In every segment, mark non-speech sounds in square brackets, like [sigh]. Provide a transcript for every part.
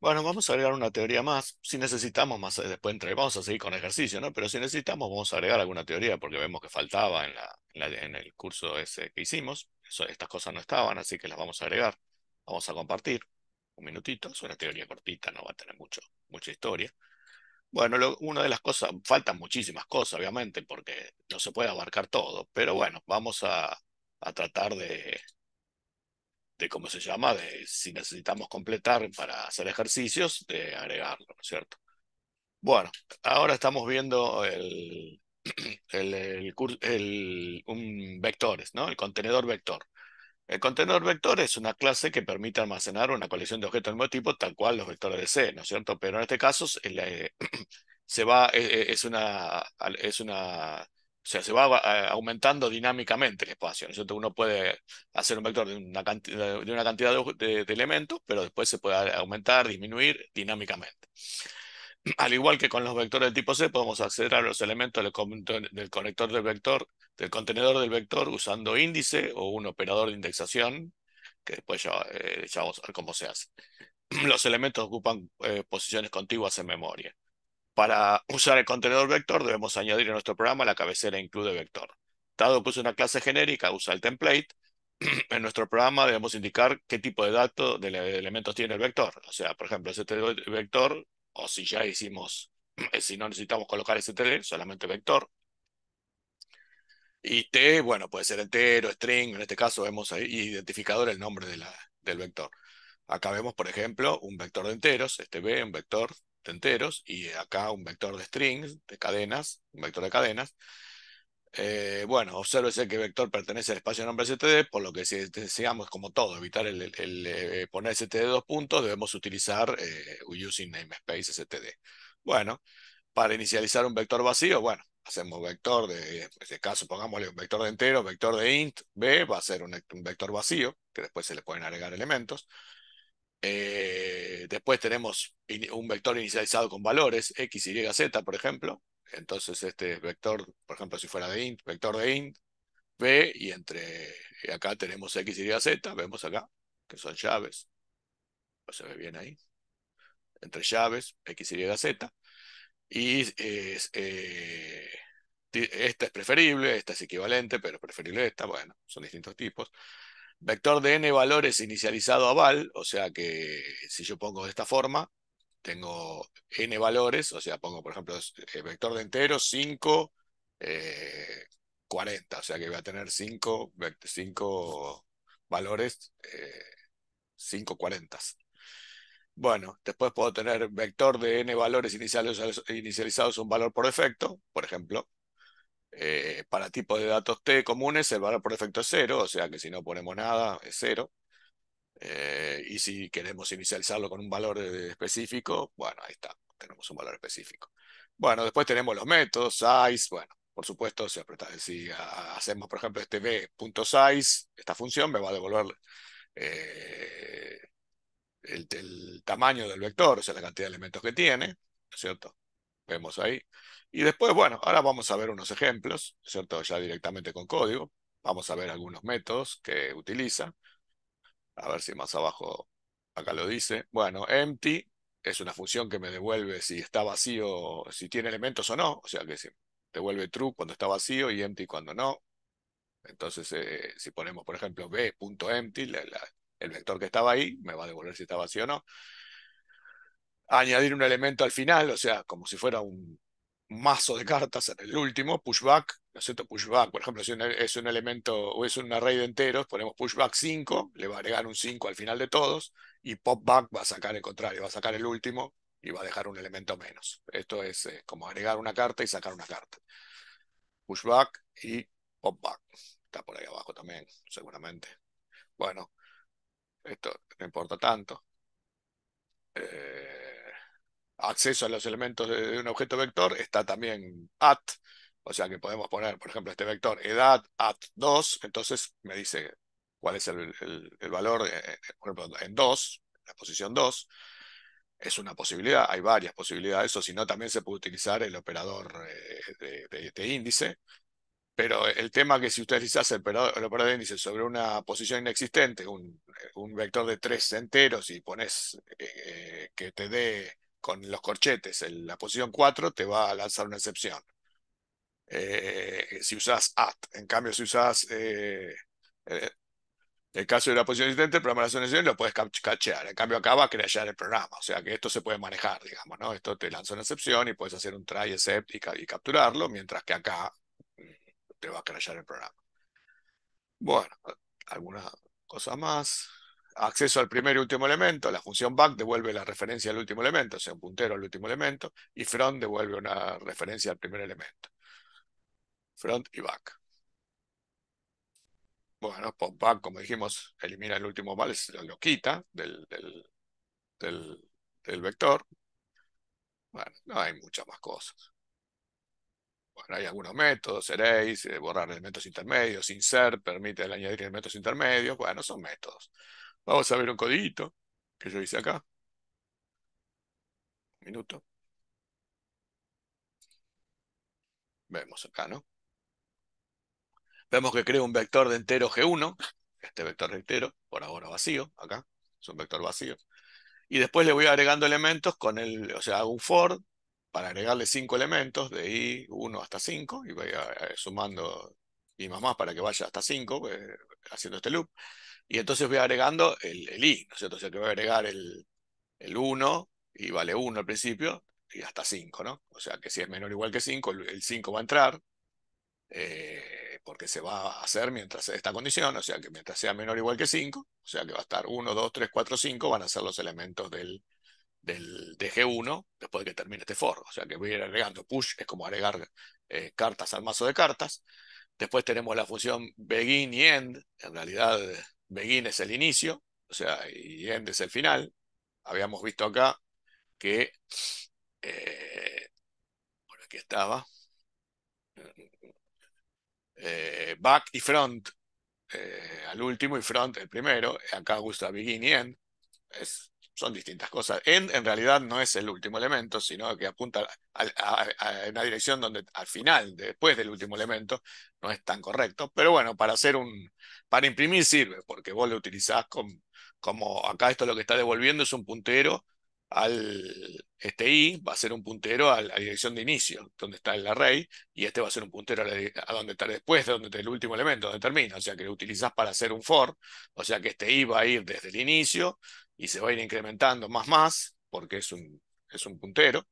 Bueno, vamos a agregar una teoría más. Si necesitamos más, eh, después entre, vamos a seguir con ejercicio, ¿no? Pero si necesitamos, vamos a agregar alguna teoría porque vemos que faltaba en, la, en, el curso ese que hicimos. estas cosas no estaban, así que las vamos a agregar. Vamos a compartir un minutito. Es una teoría cortita, no va a tener mucho, mucha historia. Bueno, una de las cosas, faltan muchísimas cosas, obviamente, porque no se puede abarcar todo, pero bueno, vamos a, a tratar de, de cómo se llama, de si necesitamos completar para hacer ejercicios, de agregarlo, ¿no es cierto? Bueno, ahora estamos viendo el, [clears throat] el, un vectores, ¿no? El contenedor vector. El contenedor vector es una clase que permite almacenar una colección de objetos del mismo tipo, tal cual los vectores de C, ¿no es cierto? Pero en este caso [clears throat] e, e, es, una, es una o sea, se va eh, aumentando dinámicamente el espacio. Uno puede hacer un vector de una cantidad de, elementos, pero después se puede aumentar, disminuir dinámicamente. [clears throat] Al igual que con los vectores del tipo C, podemos acceder a los elementos del, conector del vector, del contenedor del vector, usando índice o un operador de indexación, que después ya, eh, vamos a ver cómo se hace. [clears throat] Los elementos ocupan eh, posiciones contiguas en memoria. Para usar el contenedor vector debemos añadir a nuestro programa la cabecera include vector. Dado que es una clase genérica, usa el template. [clears throat] En nuestro programa debemos indicar qué tipo de datos, de elementos tiene el vector. O sea, por ejemplo, este vector, o si ya hicimos, [clears throat] eh, si no necesitamos colocar ese solamente vector. Y T, bueno, puede ser entero, string, en este caso vemos ahí identificador el nombre de la, del vector. Acá vemos, por ejemplo, un vector de enteros, este B, un vector enteros, y acá un vector de strings, de cadenas, un vector de cadenas. Eh, bueno, obsérvese que vector pertenece al espacio de nombre STD, por lo que si deseamos, como todo, evitar el, eh, poner STD dos puntos, debemos utilizar eh, using namespace STD. Bueno, para inicializar un vector vacío, bueno, hacemos vector de, en este caso pongámosle un vector de entero, vector de int, b va a ser un vector vacío, que después se le pueden agregar elementos. Eh, después tenemos un vector inicializado con valores, x, y, z, por ejemplo. Entonces este vector, por ejemplo, si fuera de int, vector de int, b, y entre acá tenemos x, y, z, vemos acá, que son llaves. No se ve bien ahí. Entre llaves, x, y, z. Y eh, esta es preferible, esta es equivalente, pero preferible esta, bueno, son distintos tipos vector de n valores inicializado a val, o sea que si yo pongo de esta forma, tengo n valores, o sea, pongo por ejemplo eh, vector de enteros 5, 40, o sea que voy a tener 5, valores, 5 eh, 40. Bueno, después puedo tener vector de n valores inicializados, inicializados un valor por defecto, por ejemplo, eh, para tipos de datos T comunes, el valor por defecto es cero, o sea que si no ponemos nada, es cero. Eh, y si queremos inicializarlo con un valor específico, bueno, ahí está, tenemos un valor específico. Bueno, después tenemos los métodos, size, bueno, por supuesto, si, hacemos, por ejemplo, este b.size, esta función me va a devolver eh, el, el, tamaño del vector, o sea, la cantidad de elementos que tiene, ¿no es cierto? vemos ahí. Y después, bueno, ahora vamos a ver unos ejemplos, ¿cierto? Ya directamente con código. Vamos a ver algunos métodos que utiliza. A ver si más abajo acá lo dice. Bueno, empty es una función que me devuelve si está vacío, si tiene elementos o no. O sea, que si devuelve true cuando está vacío y empty cuando no. Entonces, eh, si ponemos, por ejemplo, b.empty, el vector que estaba ahí, me va a devolver si está vacío o no añadir un elemento al final, o sea, como si fuera un mazo de cartas en el último, pushback, ¿no es cierto? Pushback, por ejemplo, si es un elemento o es un array de enteros, ponemos pushback 5, le va a agregar un 5 al final de todos, y popback va a sacar el contrario, va a sacar el último y va a dejar un elemento menos. Esto es eh, como agregar una carta y sacar una carta. Pushback y popback. Está por ahí abajo también, seguramente. Bueno, esto no importa tanto. Eh, acceso a los elementos de, un objeto vector, está también at, o sea que podemos poner, por ejemplo, este vector edad at 2, entonces me dice cuál es el, valor, eh, eh, en 2, la posición 2, es una posibilidad, hay varias posibilidades, o si no, también se puede utilizar el operador de, de, índice, pero el tema que si usted deslizase el operador de índice sobre una posición inexistente, un, vector de tres enteros y pones eh, que te dé con los corchetes la posición 4, te va a lanzar una excepción. Eh, si usas at, en cambio si usas eh, el caso de la posición existente, el programa de la solución lo puedes cachear. En cambio acá va a crear el programa, o sea que esto se puede manejar, digamos, ¿no? Esto te lanza una excepción y puedes hacer un try except y capturarlo, mientras que acá te va a crashar el programa. Bueno, alguna cosa más. Acceso al primer y último elemento. La función back devuelve la referencia al último elemento, o sea, un puntero al último elemento, y front devuelve una referencia al primer elemento. Front y back. Bueno, pop back, como dijimos, elimina el último mal, lo quita del, del vector. Bueno, no hay muchas más cosas. Bueno, hay algunos métodos, erase, eh, borrar elementos intermedios, insert, permite el añadir elementos intermedios. Bueno, son métodos. Vamos a ver un codito que yo hice acá. Un minuto. Vemos acá, ¿no? Vemos que creo un vector de entero G1, este vector de entero, por ahora vacío, acá, es un vector vacío. Y después le voy agregando elementos con el, o sea, hago un for para agregarle 5 elementos, de i 1 hasta 5, y voy eh, sumando i más más para que vaya hasta 5, eh, haciendo este loop. Y entonces voy agregando el, i, ¿no es cierto? O sea que voy a agregar el, 1, y vale 1 al principio, y hasta 5, ¿no? O sea que si es menor o igual que 5, el 5 va a entrar, eh, porque se va a hacer mientras esta condición, o sea que mientras sea menor o igual que 5, o sea que va a estar 1, 2, 3, 4, 5, van a ser los elementos del del, de G1 después de que termine este for, O sea que voy a ir agregando push, es como agregar eh, cartas al mazo de cartas. Después tenemos la función begin y end. En realidad, begin es el inicio, o sea, y end es el final. Habíamos visto acá que. Eh, por aquí estaba. Eh, back y front al último y front el primero. Acá gusta begin y end. Es son distintas cosas. End, en realidad no es el último elemento, sino que apunta a, una dirección donde al final, después del último elemento, no es tan correcto. Pero bueno, para hacer un, para imprimir sirve, porque vos lo utilizás con, como acá esto lo que está devolviendo es un puntero al, este i va a ser un puntero a la dirección de inicio, donde está el array, y este va a ser un puntero a, donde está después de donde está el último elemento, donde termina, o sea que lo utilizas para hacer un for, o sea que este i va a ir desde el inicio y se va a ir incrementando más más, porque es un, es un puntero,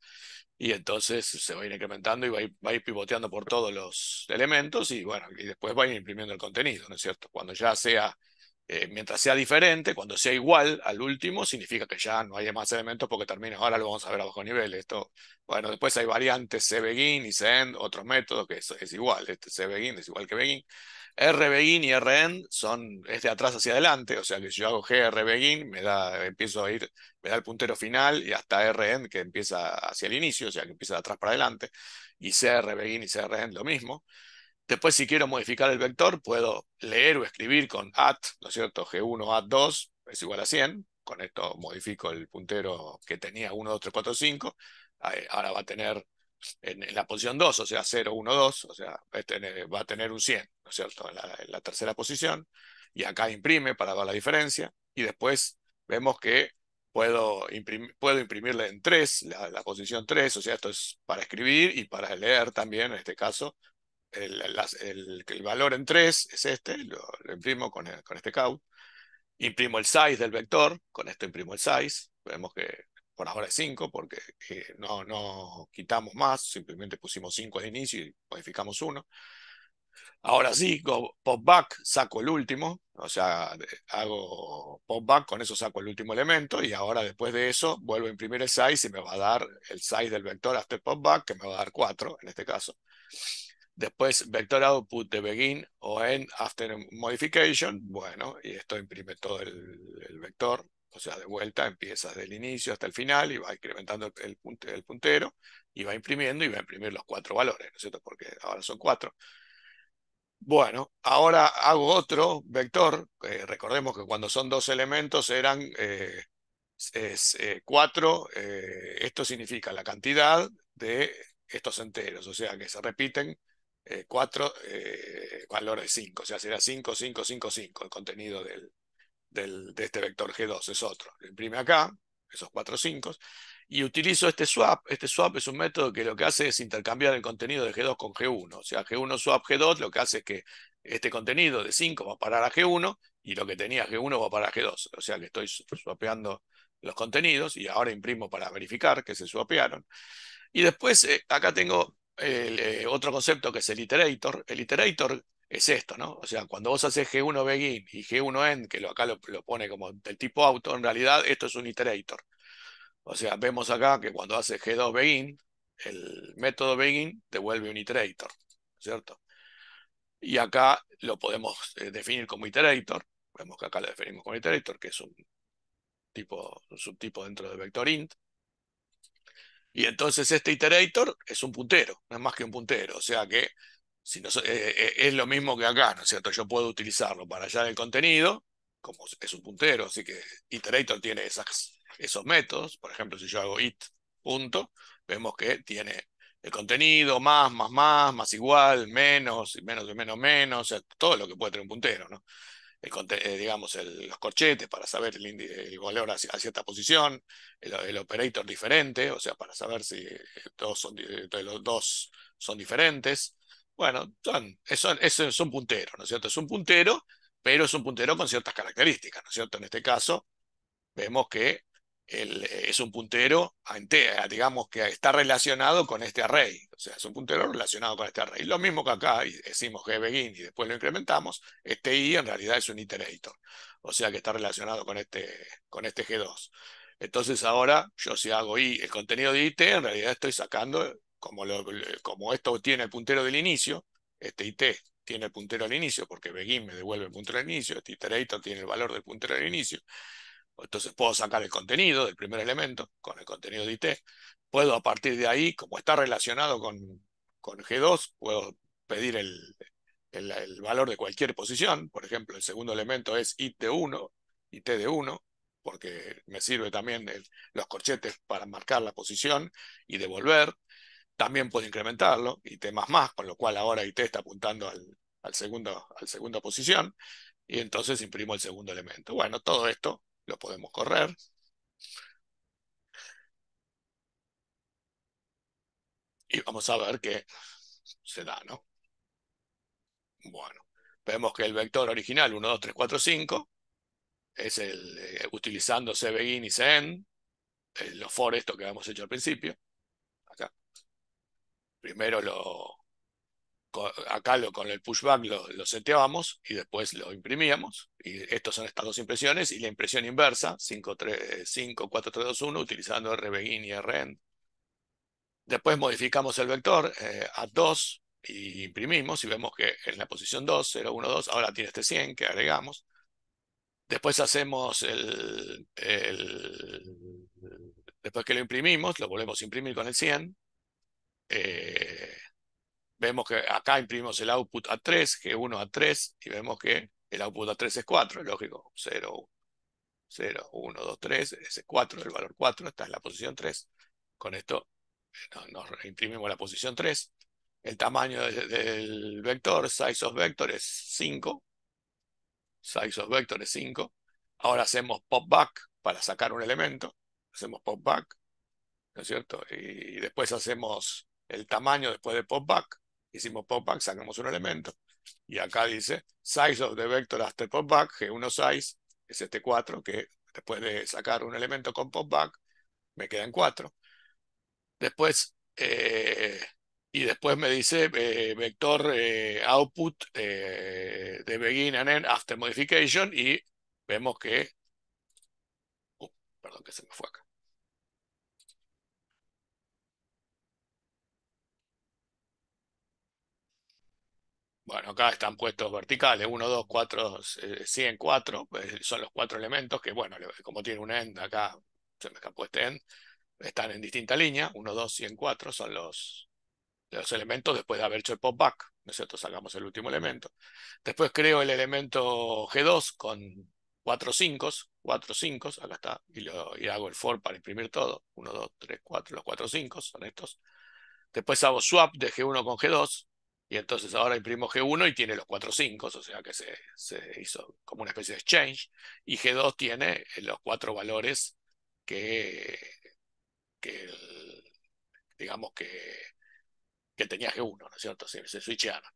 y entonces se va a ir incrementando y va a ir, va pivoteando por todos los elementos y bueno, y después va a ir imprimiendo el contenido, ¿no es cierto? Cuando ya sea, eh, mientras sea diferente, cuando sea igual al último, significa que ya no hay más elementos porque termina, ahora lo vamos a ver a bajo nivel, esto, bueno, después hay variantes cbegin y send otros métodos que es, igual, este cbegin es igual que begin, R y Rn son, es de atrás hacia adelante, o sea que si yo hago G me da, empiezo a ir, me da el puntero final y hasta Rn que empieza hacia el inicio, o sea que empieza de atrás para adelante, y CR begin y CRN lo mismo. Después si quiero modificar el vector, puedo leer o escribir con at, ¿no es cierto? G1 at 2 es igual a 100, con esto modifico el puntero que tenía 1, 2, 3, 4, 5, ahora va a tener en, la posición 2, o sea, 0, 1, 2, o sea, va a tener un 100, ¿no es cierto?, en la, tercera posición, y acá imprime para ver la diferencia, y después vemos que puedo, puedo imprimirle en 3, la, posición 3, o sea, esto es para escribir y para leer también, en este caso, el, valor en 3 es este, lo, imprimo con, con este count, imprimo el size del vector, con esto imprimo el size, vemos que por ahora es 5 porque eh, no, no quitamos más, simplemente pusimos 5 de inicio y modificamos 1. Ahora sí, popback, pop back, saco el último, o sea, hago pop back, con eso saco el último elemento y ahora después de eso vuelvo a imprimir el size y me va a dar el size del vector after popback, que me va a dar 4 en este caso. Después, vector output de begin o end after modification, bueno, y esto imprime todo el vector o sea, de vuelta empiezas del inicio hasta el final y va incrementando el, puntero y va imprimiendo y va a imprimir los cuatro valores, ¿no es cierto? Porque ahora son cuatro. Bueno, ahora hago otro vector. recordemos que cuando son dos elementos eran eh, eh, cuatro. Eh, esto significa la cantidad de estos enteros, o sea que se repiten cuatro valores cinco, o sea, será cinco, cinco, cinco, cinco, el contenido del, de este vector G2, es otro. Lo imprime acá, esos cuatro 5, y utilizo este swap. Este swap es un método que lo que hace es intercambiar el contenido de G2 con G1. O sea, G1 swap G2 lo que hace es que este contenido de 5 va a parar a G1 y lo que tenía G1 va para G2. O sea que estoy swapeando los contenidos y ahora imprimo para verificar que se swapearon. Y después eh, acá tengo eh, otro concepto que es el iterator. El iterator es esto, ¿no? O sea, cuando vos haces G1 begin y G1 end, que lo, acá lo, pone como del tipo auto, en realidad esto es un iterator. O sea, vemos acá que cuando hace G2 begin, el método begin devuelve un iterator, ¿cierto? Y acá lo podemos eh, definir como iterator. Vemos que acá lo definimos como iterator, que es un tipo, subtipo dentro de vector int. Y entonces este iterator es un puntero, no es más que un puntero. O sea que eh, eh, eh, es lo mismo que acá, ¿no es cierto? Yo puedo utilizarlo para hallar el contenido, como es un puntero, así que Iterator tiene esas, esos métodos. Por ejemplo, si yo hago it punto, vemos que tiene el contenido, más, más, más, más igual, menos, menos, menos, menos, o sea, todo lo que puede tener un puntero, ¿no? digamos, los corchetes para saber el, valor a, cierta posición, el, operator diferente, o sea, para saber si los dos son diferentes, bueno, son, es, un puntero, ¿no es cierto? Es un puntero, pero es un puntero con ciertas características, ¿no es cierto? En este caso, vemos que es un puntero, digamos que está relacionado con este array, o sea, es un puntero relacionado con este array. Lo mismo que acá, decimos gbegin y después lo incrementamos, este i en realidad es un iterator, o sea que está relacionado con este, con este g2. Entonces ahora yo si hago i el contenido de it, en realidad estoy sacando como, esto tiene el puntero del inicio, este IT tiene el puntero al inicio, porque Begin me devuelve el puntero al inicio, este iterator tiene el valor del puntero del inicio. Entonces puedo sacar el contenido del primer elemento con el contenido de IT. Puedo a partir de ahí, como está relacionado con, G2, puedo pedir el, valor de cualquier posición. Por ejemplo, el segundo elemento es IT de 1, IT de 1, porque me sirve también los corchetes para marcar la posición y devolver también puedo incrementarlo, IT más más, con lo cual ahora IT está apuntando al, al segundo, al segunda posición, y entonces imprimo el segundo elemento. Bueno, todo esto lo podemos correr. Y vamos a ver qué se da, ¿no? Bueno, vemos que el vector original 1, 2, 3, 4, 5 es el eh, utilizando cbegin y cend, eh, los for esto que habíamos hecho al principio. Primero lo, acá con el pushback lo, seteábamos y después lo imprimíamos. Y son estas dos impresiones y la impresión inversa, 5, 4, 3, 2, 1, utilizando Rbegin y REND. Después modificamos el vector eh, a 2 y imprimimos y vemos que en la posición 2, 0, 1, 2, ahora tiene este 100 que agregamos. Después hacemos el Después que lo imprimimos, lo volvemos a imprimir con el 100 eh, vemos que acá imprimimos el output a 3, G1 a 3, y vemos que el output a 3 es 4, es lógico, 0, 0, 1, 2, 3, ese es el valor 4, esta es la posición 3. Con esto eh, nos, imprimimos la posición 3. El tamaño del vector, size of vector es 5. Size of vector es 5. Ahora hacemos popback para sacar un elemento. Hacemos popback ¿no es cierto? Y después hacemos el tamaño después de popback, Hicimos popback, sacamos un elemento. Y acá dice size of the vector after popback, G1 size, es este 4, que después de sacar un elemento con popback, me quedan 4. Después, eh, y después me dice eh, vector eh, output de begin and end after modification y vemos que, uh, perdón que se me fue acá. Bueno, acá están puestos verticales, 1, 2, 4, 100, 4, son los cuatro elementos que, bueno, como tiene un end, acá se me ha este end, están en distinta línea, 1, 2, 100, 4 son los, elementos después de haber hecho el pop-back, ¿no es cierto? Sacamos el último elemento. Después creo el elemento G2 con 4 5, 4 5, acá está, y, y hago el for para imprimir todo, 1, 2, 3, 4, los 4 5 son estos. Después hago swap de G1 con G2, y entonces ahora imprimo G1 y tiene los cuatro 5, o sea que se, hizo como una especie de exchange. Y G2 tiene eh, los cuatro valores que, que digamos que, que tenía G1, ¿no es cierto? Se, se switchearon.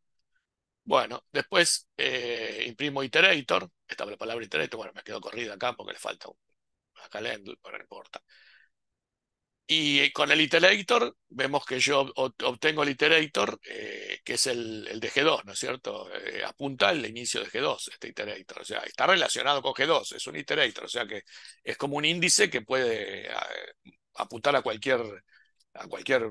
Bueno, después eh, imprimo iterator, estaba la palabra iterator, bueno, me quedo corrida acá porque le falta un, acá pero no importa. Y eh, con el iterator... vemos que yo obtengo el iterator... Eh, que es el, de G2, ¿no es cierto? Eh, apunta al inicio de G2, este iterator. O sea, está relacionado con G2, es un iterator. O sea que es como un índice que puede apuntar a cualquier, a cualquier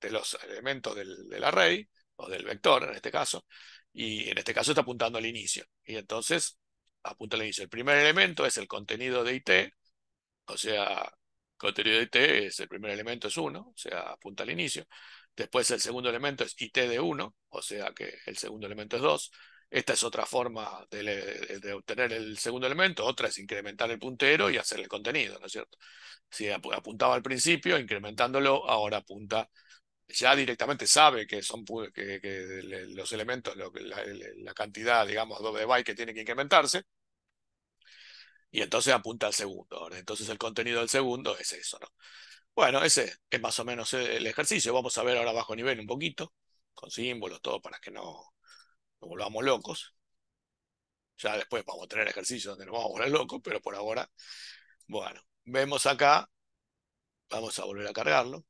de los elementos del, del array, o del vector en este caso, y en este caso está apuntando al inicio. Y entonces apunta al inicio. El primer elemento es el contenido de IT, o sea, contenido de IT es el primer elemento es 1, o sea, apunta al inicio. Después el segundo elemento es IT de 1, o sea que el segundo elemento es 2. Esta es otra forma de, obtener el segundo elemento, otra es incrementar el puntero y hacer el contenido, ¿no es cierto? Si apuntaba al principio, incrementándolo, ahora apunta, ya directamente sabe que son los elementos, la, cantidad, digamos, de byte que tiene que incrementarse, y entonces apunta al segundo Entonces el contenido del segundo es eso, ¿no? Bueno, ese es más o menos el ejercicio. Vamos a ver ahora bajo nivel un poquito, con símbolos, todo para que no nos volvamos locos. Ya después vamos a tener ejercicios donde nos vamos a volver locos, pero por ahora, bueno, vemos acá, vamos a volver a cargarlo.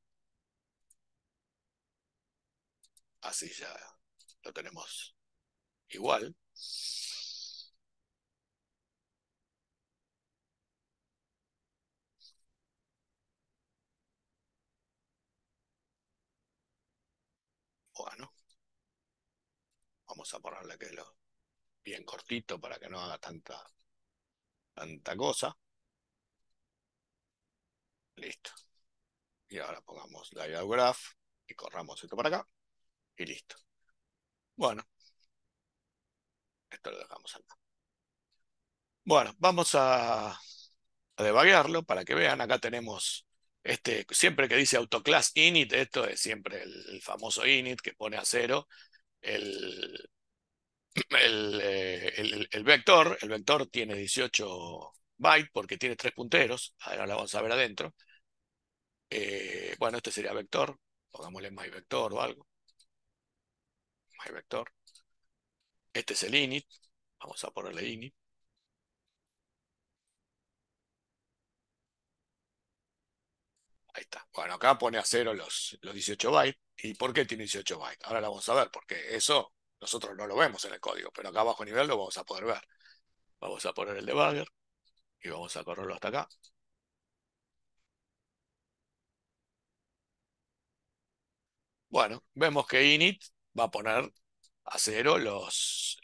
Así ya lo tenemos igual. Bueno, vamos a ponerle que lo bien cortito para que no haga tanta, tanta cosa. Listo. Y ahora pongamos la graph y corramos esto para acá. Y listo. Bueno. Esto lo dejamos acá. Bueno, vamos a, a debaguearlo para que vean. Acá tenemos este, siempre que dice autoclass init, esto es siempre el, famoso init que pone a cero el, [clears throat] eh, el, vector. El vector tiene 18 bytes porque tiene tres punteros. Ahora lo vamos a ver adentro. Eh, bueno, este sería vector. Pongámosle my vector o algo. My vector. Este es el init. Vamos a ponerle init. Ahí está. Bueno, acá pone a cero los, los 18 bytes. ¿Y por qué tiene 18 bytes? Ahora lo vamos a ver, porque eso nosotros no lo vemos en el código, pero acá abajo nivel lo vamos a poder ver. Vamos a poner el debugger y vamos a correrlo hasta acá. Bueno, vemos que init va a poner a cero los,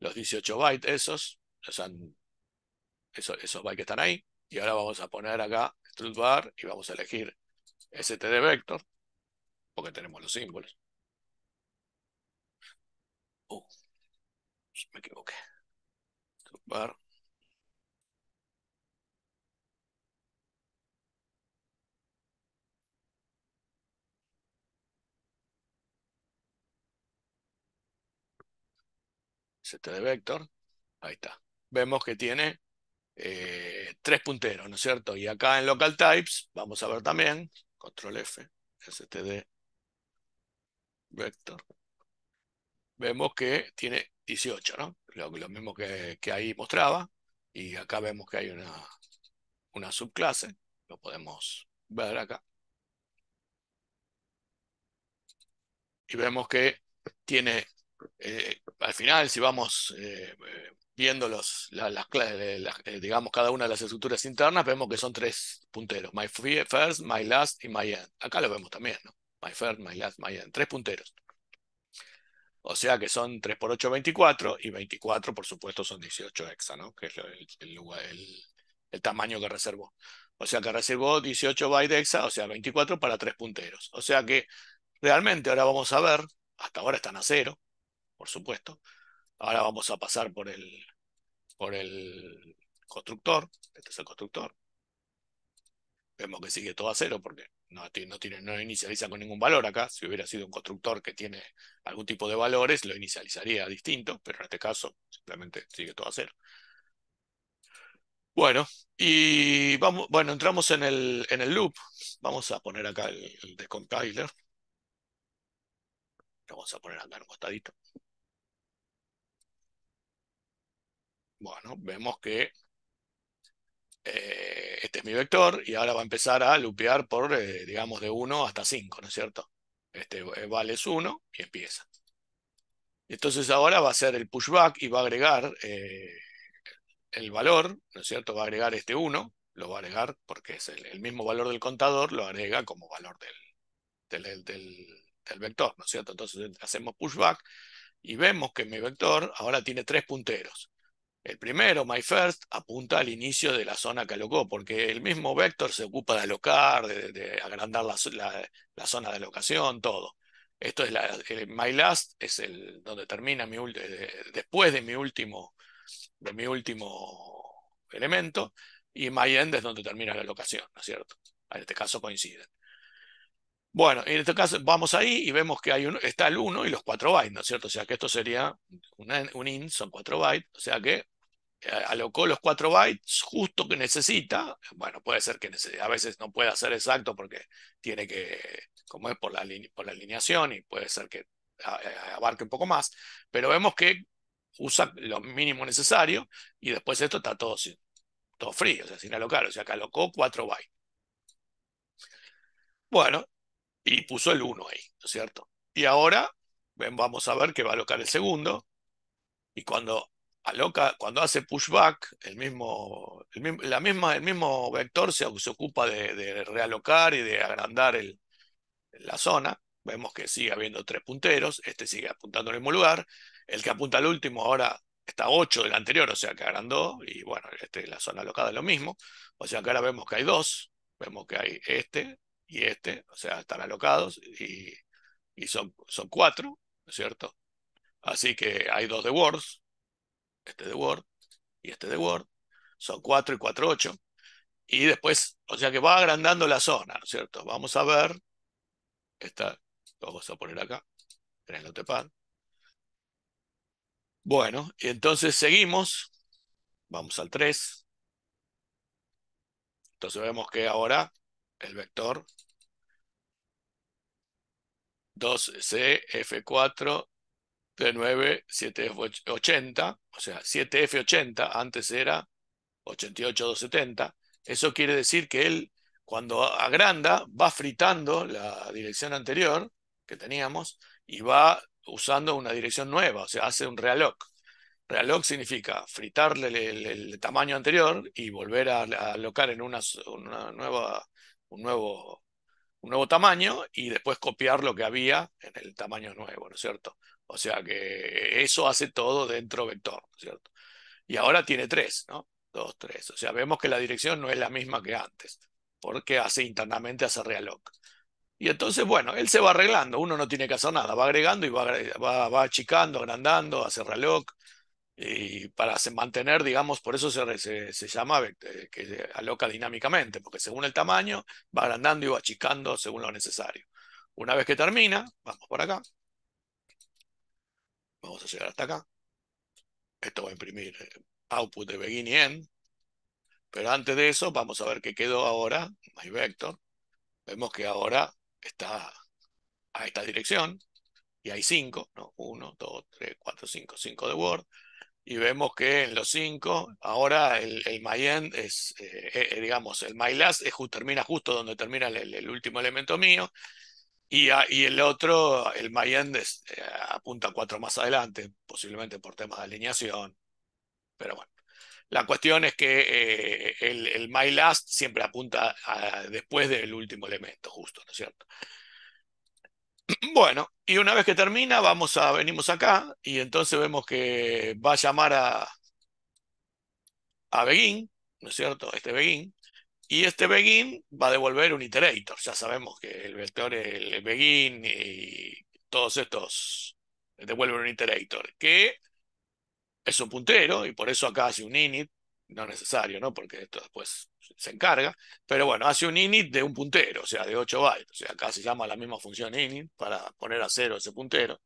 los 18 bytes esos, esos, esos bytes que están ahí. Y ahora vamos a poner acá bar y vamos a elegir std vector porque tenemos los símbolos. Uh, me equivoqué. std vector. Ahí está. Vemos que tiene eh, tres punteros, ¿no es cierto? Y acá en Local Types, vamos a ver también, Control F, STD, Vector, vemos que tiene 18, ¿no? Lo, mismo que, ahí mostraba, y acá vemos que hay una, una subclase, lo podemos ver acá. Y vemos que tiene, eh, al final, si vamos eh, viendo los, las, eh, eh, digamos, cada una de las estructuras internas, vemos que son tres punteros, my first, my last y my end. Acá lo vemos también, ¿no? My first, my last, my end, tres punteros. O sea que son 3 por 8, 24, y 24, por supuesto, son 18 hexa, ¿no? Que es el, el, tamaño que reservó. O sea que reservó 18 bytes hexa, o sea, 24 para tres punteros. O sea que realmente ahora vamos a ver, hasta ahora están a cero, por supuesto, Ahora vamos a pasar por el, por el constructor. Este es el constructor. Vemos que sigue todo a cero porque no, no, tiene, no inicializa con ningún valor acá. Si hubiera sido un constructor que tiene algún tipo de valores, lo inicializaría distinto, pero en este caso simplemente sigue todo a cero. Bueno, y vamos, bueno, entramos en el, en el loop. Vamos a poner acá el, el descompiler. Lo vamos a poner acá en un costadito. Bueno, vemos que eh, este es mi vector y ahora va a empezar a lupear por, eh, digamos, de 1 hasta 5, ¿no es cierto? Este eh, vale es 1 y empieza. Entonces ahora va a hacer el pushback y va a agregar el valor, ¿no es cierto? Va a agregar este 1, lo va a agregar porque es el, mismo valor del contador, lo agrega como valor del, del, del vector, ¿no es cierto? Entonces hacemos pushback y vemos que mi vector ahora tiene tres punteros. El primero, my first, apunta al inicio de la zona que alocó, porque el mismo vector se ocupa de alocar, de, agrandar la, zona de alocación, todo. Esto es my last, es el donde termina mi eh, después de mi último, de mi último elemento, y my end es donde termina la alocación, ¿no es cierto? En este caso coinciden. Bueno, en este caso vamos ahí y vemos que hay un, está el 1 y los 4 bytes, ¿no es cierto? O sea que esto sería un, un in, son 4 bytes, o sea que alocó los 4 bytes justo que necesita. Bueno, puede ser que a veces no pueda ser exacto porque tiene que, como es por la, por la alineación y puede ser que eh, abarque un poco más, pero vemos que usa lo mínimo necesario y después esto está todo, todo frío, o sea, sin alocar, o sea, que alocó 4 bytes. Bueno, y puso el 1 ahí, ¿no es cierto? Y ahora vamos a ver que va a alocar el segundo y cuando cuando hace pushback, el mismo, la misma, el mismo vector se, ocupa de, realocar y de agrandar el, la zona. Vemos que sigue habiendo tres punteros, este sigue apuntando al mismo lugar. El que apunta al último ahora está 8 del anterior, o sea que agrandó, y bueno, este, la zona alocada es lo mismo. O sea que ahora vemos que hay dos, vemos que hay este y este, o sea, están alocados y, son, son cuatro, ¿no es cierto? Así que hay dos de Words, este de Word y este de Word. Son 4 y 4, 8. Y después, o sea que va agrandando la zona, ¿no es cierto? Vamos a ver. Esta, lo vamos a poner acá, en el notepad. Bueno, y entonces seguimos. Vamos al 3. Entonces vemos que ahora el vector 2CF4 de 9 7 f 80 o sea, 7F80, antes era 88270. Eso quiere decir que él, cuando agranda, va fritando la dirección anterior que teníamos y va usando una dirección nueva, o sea, hace un realoc. Realoc significa fritarle el, tamaño anterior y volver a, alocar en una, una nueva, un nuevo un nuevo tamaño y después copiar lo que había en el tamaño nuevo, ¿no es cierto? O sea que eso hace todo dentro vector, ¿cierto? Y ahora tiene tres, ¿no? Dos, tres. O sea, vemos que la dirección no es la misma que antes, porque hace internamente, hace realoc. Y entonces, bueno, él se va arreglando, uno no tiene que hacer nada, va agregando y va, achicando, agrandando, hace realoc. y para mantener, digamos, por eso se, se, llama eh, que aloca dinámicamente, porque según el tamaño va agrandando y va achicando según lo necesario. Una vez que termina, vamos por acá, Vamos a llegar hasta acá. Esto va a imprimir eh, output de begin y end. Pero antes de eso, vamos a ver qué quedó ahora, my vector. Vemos que ahora está a esta dirección y hay 5, 1, 2, 3, 4, 5, 5 de Word. Y vemos que en los 5, ahora el, el myend es, eh, eh, eh, digamos, el my termina justo donde termina el último elemento mío y, el otro, el MyEnd eh, apunta cuatro más adelante, posiblemente por temas de alineación. Pero bueno, la cuestión es que eh, el, MyLast siempre apunta después del último elemento, justo, ¿no es cierto? [clears throat] Bueno, y una vez que termina, vamos a, venimos acá y entonces vemos que va a llamar a, a Begin, ¿no es cierto? Este Begin. Y este begin va a devolver un iterator. Ya sabemos que el vector el begin y todos estos devuelven un iterator, que es un puntero y por eso acá hace un init, no necesario, ¿no? Porque esto después se encarga, pero bueno, hace un init de un puntero, o sea, de 8 bytes. O sea, acá se llama la misma función init para poner a cero ese puntero.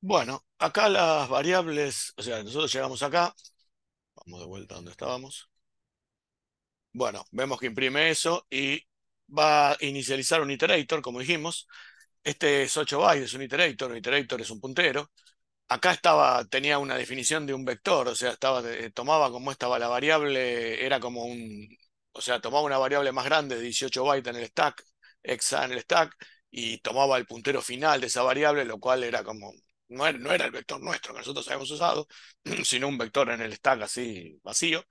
Bueno, acá las variables, o sea, nosotros llegamos acá, vamos de vuelta a donde estábamos. Bueno, vemos que imprime eso y va a inicializar un iterator, como dijimos. Este es 8 bytes, es un iterator, un iterator es un puntero. Acá estaba, tenía una definición de un vector, o sea, estaba, tomaba como estaba la variable, era como un, o sea, tomaba una variable más grande de 18 bytes en el stack, hexa en el stack, y tomaba el puntero final de esa variable, lo cual era como, no era, no era el vector nuestro que nosotros habíamos usado, [clears throat] sino un vector en el stack así vacío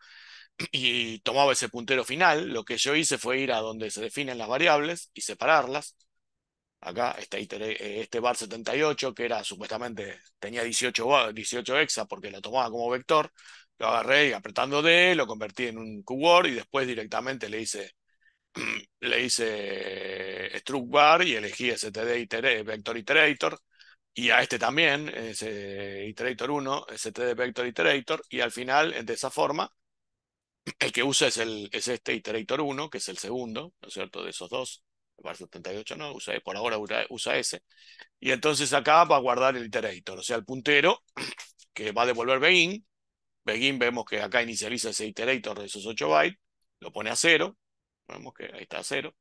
y tomaba ese puntero final, lo que yo hice fue ir a donde se definen las variables y separarlas. Acá está eh, este bar 78, que era supuestamente tenía 18, 18 hexa porque la tomaba como vector, lo agarré y apretando D, lo convertí en un QWORD y después directamente le hice [clears throat] le hice eh, struct y elegí std vector iterator y a este también, ese iterator 1, std vector iterator y al final de esa forma el que usa es, el, es este Iterator 1, que es el segundo, ¿no es cierto?, de esos dos. El 78 no, usa, por ahora usa ese. Y entonces acá va a guardar el Iterator, o sea, el puntero [clears throat] que va a devolver Begin. Begin vemos que acá inicializa ese Iterator de esos 8 bytes, lo pone a 0. Vemos que ahí está a 0.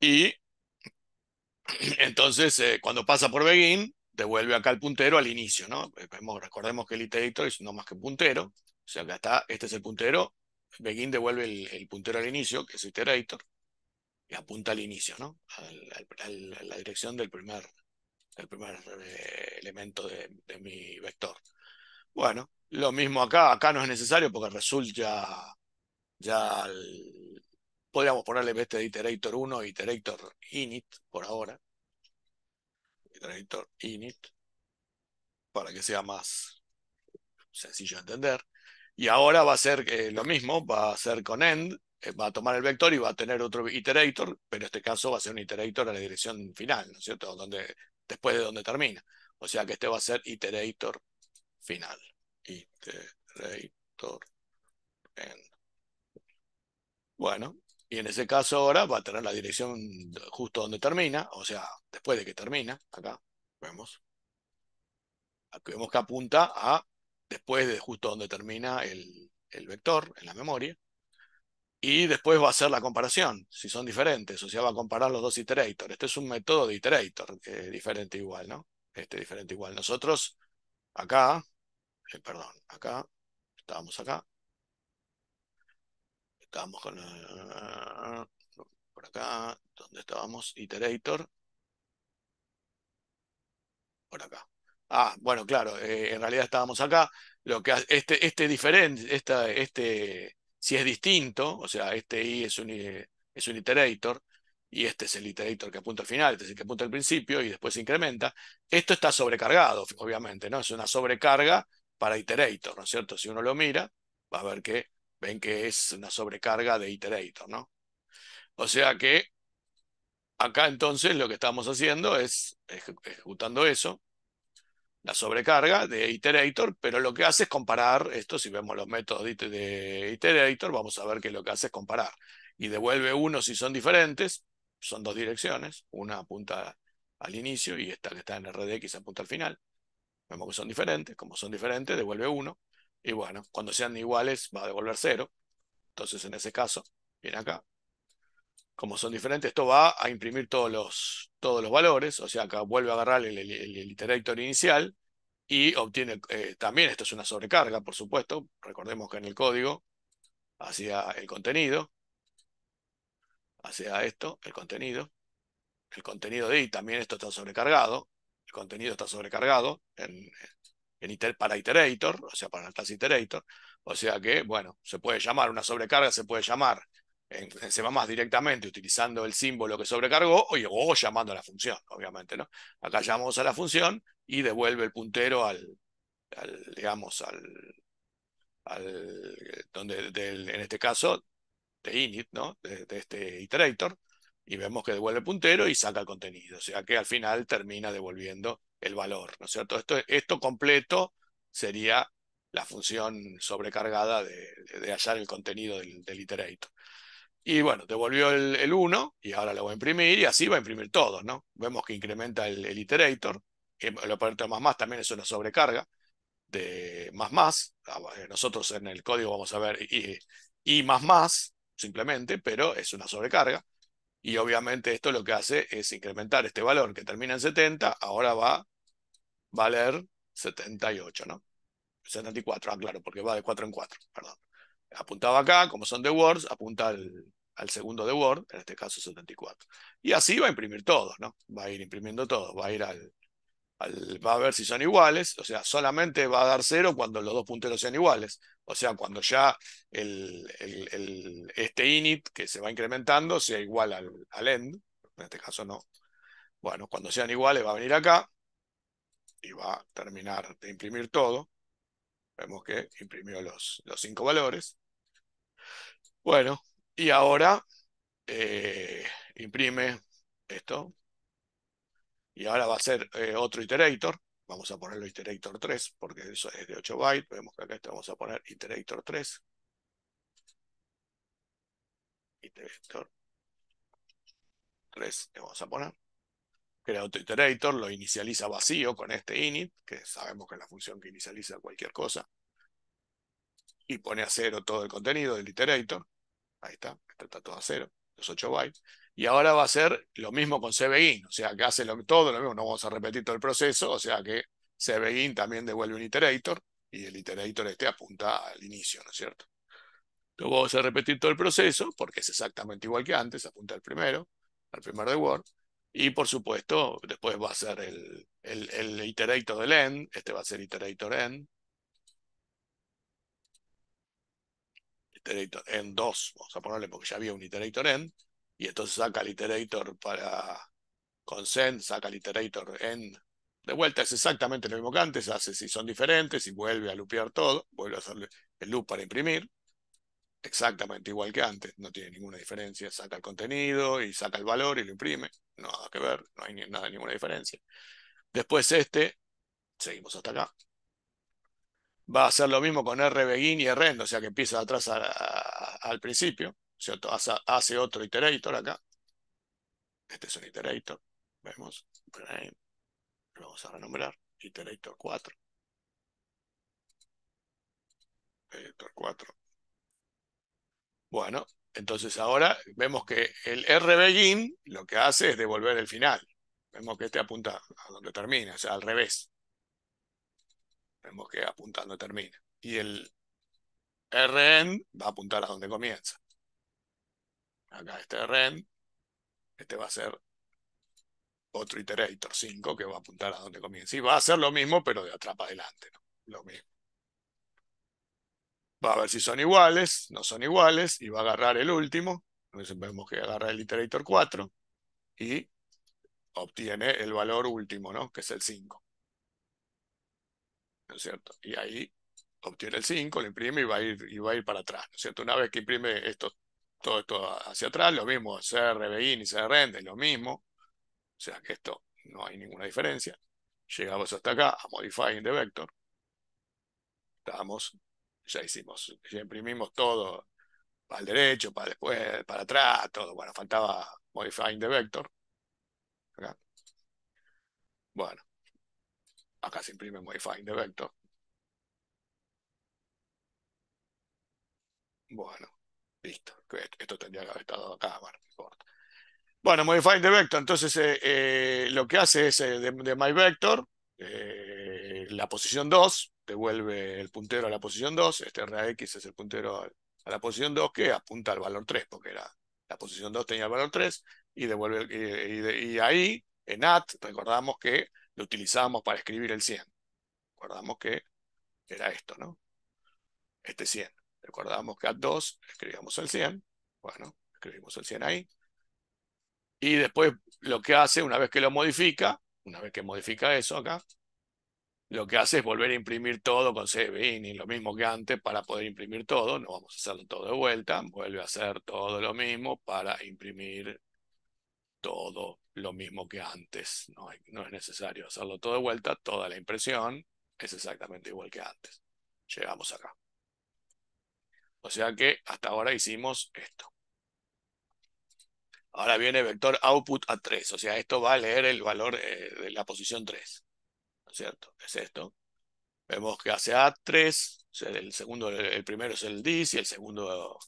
Y [clears throat] entonces, eh, cuando pasa por Begin, devuelve acá el puntero al inicio, ¿no? recordemos que el iterator es no más que un puntero, o sea, acá está, este es el puntero. Begin devuelve el, puntero al inicio, que es iterator, y apunta al inicio, ¿no? a la dirección del primer, eh, elemento de, mi vector. Bueno, lo mismo acá, acá no es necesario porque resulta ya, ya podríamos ponerle este de iterator 1, iterator init por ahora. Iterator init para que sea más sencillo de entender. Y ahora va a ser eh, lo mismo, va a ser con end, eh, va a tomar el vector y va a tener otro iterator, pero en este caso va a ser un iterator a la dirección final, ¿no es cierto? Donde, después de donde termina. O sea que este va a ser iterator final. Iterator end. Bueno, y en ese caso ahora va a tener la dirección justo donde termina, o sea, después de que termina, acá vemos. Aquí vemos que apunta a después de justo donde termina el, vector en la memoria. Y después va a hacer la comparación, si son diferentes. O sea, va a comparar los dos iterators. Este es un método de iterator, diferente igual, ¿no? Este diferente igual. Nosotros, acá, eh, perdón, acá, estábamos acá. Estábamos con... por acá, ¿dónde estábamos? Iterator. Por acá ah, bueno, claro, eh, en realidad estábamos acá, lo que este, este diferente, este, si es distinto, o sea, este i es un, eh, es un iterator, y este es el iterator que apunta al final, este es el que apunta al principio y después se incrementa, esto está sobrecargado, obviamente, ¿no? Es una sobrecarga para iterator, ¿no es cierto? Si uno lo mira, va a ver que ven que es una sobrecarga de iterator, ¿no? O sea que acá entonces lo que estamos haciendo es ejecutando eso la sobrecarga de Iterator, pero lo que hace es comparar esto, si vemos los métodos de Iterator, vamos a ver que lo que hace es comparar. Y devuelve uno si son diferentes, son dos direcciones, una apunta al inicio y esta que está en RDX apunta al final. Vemos que son diferentes, como son diferentes, devuelve uno. Y bueno, cuando sean iguales va a devolver cero. Entonces en ese caso, viene acá, como son diferentes, esto va a imprimir todos los, todos los valores, o sea, acá vuelve a agarrar el, iterator inicial y obtiene, eh, también esto es una sobrecarga, por supuesto, recordemos que en el código Hacía el contenido, hacia esto, el contenido, el contenido de y también esto está sobrecargado, el contenido está sobrecargado en, para iterator, o sea, para la clase iterator, o sea que, bueno, se puede llamar una sobrecarga, se puede llamar se va más directamente utilizando el símbolo que sobrecargó o, llamando a la función, obviamente, ¿no? Acá llamamos a la función y devuelve el puntero al, digamos, al, donde, en este caso, de init, ¿no? De, este iterator, y vemos que devuelve el puntero y saca el contenido, o sea que al final termina devolviendo el valor, ¿no es cierto? Esto, esto completo sería la función sobrecargada de, hallar el contenido del iterator. Y bueno, devolvió el 1 y ahora lo voy a imprimir y así va a imprimir todos, ¿no? Vemos que incrementa el, iterator, el operador más más también es una sobrecarga de más más. Ah, nosotros en el código vamos a ver y, y más más simplemente, pero es una sobrecarga. Y obviamente esto lo que hace es incrementar este valor que termina en 70, ahora va a valer 78, ¿no? 74, ah, claro, porque va de 4 en 4, perdón apuntaba acá, como son de Words, apunta al, al segundo de Word, en este caso 74. Y así va a imprimir todo, ¿no? Va a ir imprimiendo todo, va a ir al, al, va a ver si son iguales, o sea, solamente va a dar cero cuando los dos punteros sean iguales, o sea, cuando ya el, este init que se va incrementando sea igual al, al end, en este caso no. Bueno, cuando sean iguales va a venir acá y va a terminar de imprimir todo. Vemos que imprimió los, los cinco valores. Bueno, y ahora eh, imprime esto. Y ahora va a ser eh, otro iterator. Vamos a ponerlo iterator 3, porque eso es de 8 bytes. Vemos que acá vamos a poner iterator 3. Iterator 3 le vamos a poner. Crea otro iterator, lo inicializa vacío con este init, que sabemos que es la función que inicializa cualquier cosa. Y pone a cero todo el contenido del iterator Ahí está, está todo a cero, los 8 bytes. Y ahora va a ser lo mismo con CBIN, o sea que hace lo, todo lo mismo, no vamos a repetir todo el proceso, o sea que CBIN también devuelve un iterator y el iterator este apunta al inicio, ¿no es cierto? Entonces vamos a repetir todo el proceso porque es exactamente igual que antes, apunta al primero, al primer de Word. Y por supuesto, después va a ser el, el, el iterator del end, este va a ser iterator end, iterator 2, vamos a ponerle porque ya había un iterator en, y entonces saca el iterator para consent, saca el iterator en, De vuelta es exactamente lo mismo que antes, hace si son diferentes y vuelve a loopear todo, vuelve a hacer el loop para imprimir, exactamente igual que antes, no tiene ninguna diferencia, saca el contenido y saca el valor y lo imprime, nada que ver, no hay nada, ninguna diferencia. Después este, seguimos hasta acá va a hacer lo mismo con R. Begin y Rend, o sea que empieza atrás al principio, ¿cierto? Hace, hace, otro iterator acá. Este es un iterator, vemos, lo vamos a renombrar, iterator 4. Iterator 4. Bueno, entonces ahora vemos que el R begin lo que hace es devolver el final. Vemos que este apunta a donde termina, o sea, al revés. Vemos que apuntando termina. Y el Rn va a apuntar a donde comienza. Acá este Rn, este va a ser otro iterator 5 que va a apuntar a donde comienza. Y va a ser lo mismo, pero de atrás para adelante. Lo mismo. Va a ver si son iguales, no son iguales, y va a agarrar el último. Entonces vemos que agarra el iterator 4 y obtiene el valor último, ¿no? que es el 5. ¿no es cierto? Y ahí obtiene el 5, lo imprime y va a ir, y va a ir para atrás, es cierto? Una vez que imprime esto, todo esto hacia atrás, lo mismo, CRBI y CRN, es lo mismo, o sea que esto no hay ninguna diferencia. Llegamos hasta acá a modifying the vector, estamos, ya hicimos, ya imprimimos todo para el derecho, para después, para atrás, todo, bueno, faltaba modifying the vector. Acá. Bueno, Acá se imprime modifying de vector. Bueno, listo. Esto tendría que haber estado acá, bueno, no importa. Bueno, modifying de vector, entonces eh, eh, lo que hace es eh, de, myVector my vector, la posición 2, devuelve el puntero a la posición 2, este RAX es el puntero a la posición 2 que apunta al valor 3, porque era, la posición 2 tenía el valor 3, y, devuelve, y ahí, en AT, recordamos que lo utilizamos para escribir el 100. Recordamos que era esto, ¿no? Este 100. Recordamos que a 2 escribimos el 100. Bueno, escribimos el 100 ahí. Y después lo que hace, una vez que lo modifica, una vez que modifica eso acá, lo que hace es volver a imprimir todo con y lo mismo que antes para poder imprimir todo, no vamos a hacerlo todo de vuelta, vuelve a hacer todo lo mismo para imprimir todo lo mismo que antes. No, no es necesario hacerlo todo de vuelta, toda la impresión es exactamente igual que antes. Llegamos acá. O sea que hasta ahora hicimos esto. Ahora viene vector output a 3, o sea, esto va a leer el valor eh, de la posición 3. ¿No es cierto? Es esto. Vemos que hace A3, el, segundo, el primero es el dis y el segundo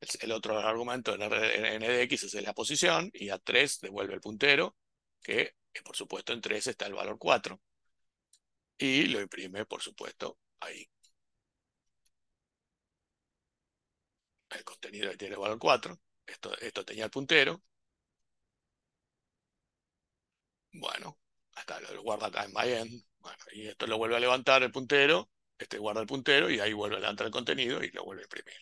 el, otro argumento en, NDX e es la posición y a 3 devuelve el puntero, que eh, por supuesto en 3 está el valor 4. Y lo imprime, por supuesto, ahí. El contenido tiene el valor 4. Esto, esto tenía el puntero. Bueno, hasta lo guarda acá en myEnd. Bueno, y esto lo vuelve a levantar el puntero. Este guarda el puntero y ahí vuelve a levantar el contenido y lo vuelve a imprimir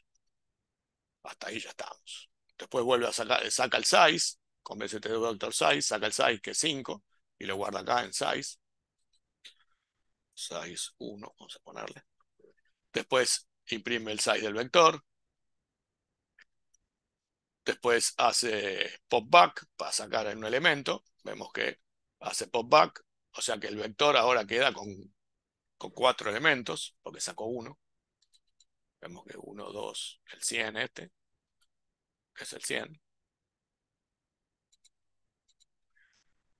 hasta ahí ya estamos. Después vuelve a sacar, saca el size con de Doctor size, saca el size que es 5, y lo guarda acá en size. Size 1, vamos a ponerle. Después imprime el size del vector. Después hace popback para sacar en un elemento. Vemos que hace popback, o sea que el vector ahora queda con, con cuatro elementos, porque sacó uno. Vemos que 1, 2, el 100 este, es el 100.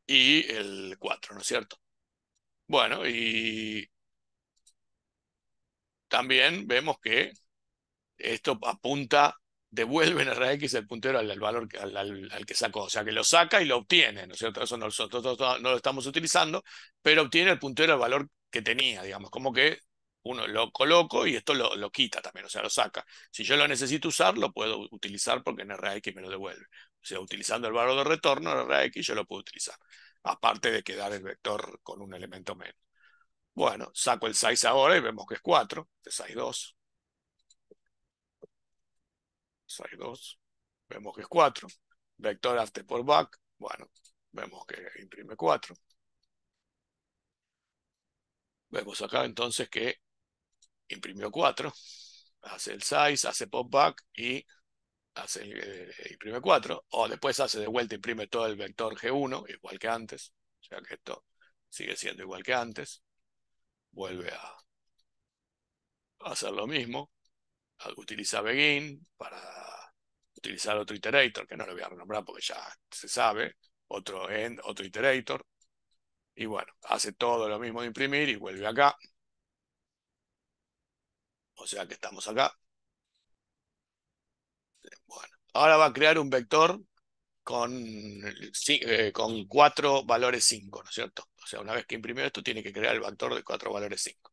Y el 4, ¿no es cierto? Bueno, y también vemos que esto apunta, devuelve en RX el puntero al, valor al, al, al, que sacó. O sea, que lo saca y lo obtiene, ¿no es cierto? Eso nosotros no lo estamos utilizando, pero obtiene el puntero al valor que tenía, digamos, como que uno lo coloco y esto lo, quita también, o sea, lo saca. Si yo lo necesito usar, lo puedo utilizar porque en RAX me lo devuelve. O sea, utilizando el valor de retorno en RAX yo lo puedo utilizar, aparte de quedar el vector con un elemento menos. Bueno, saco el size ahora y vemos que es 4, de size 2. Size 2, vemos que es 4. Vector after por back, bueno, vemos que imprime 4. Vemos acá entonces que imprimió cuatro, hace el size, hace pop-back y hace eh, imprime 4, o después hace de vuelta, imprime todo el vector G1, igual que antes, ya que esto sigue siendo igual que antes, vuelve a hacer lo mismo, utiliza begin para utilizar otro iterator, que no lo voy a renombrar porque ya se sabe, otro end, otro iterator, y bueno, hace todo lo mismo de imprimir y vuelve acá, o sea que estamos acá. Bueno, ahora va a crear un vector con, eh, con cuatro valores 5, ¿no es cierto? O sea, una vez que imprimió esto, tiene que crear el vector de cuatro valores 5.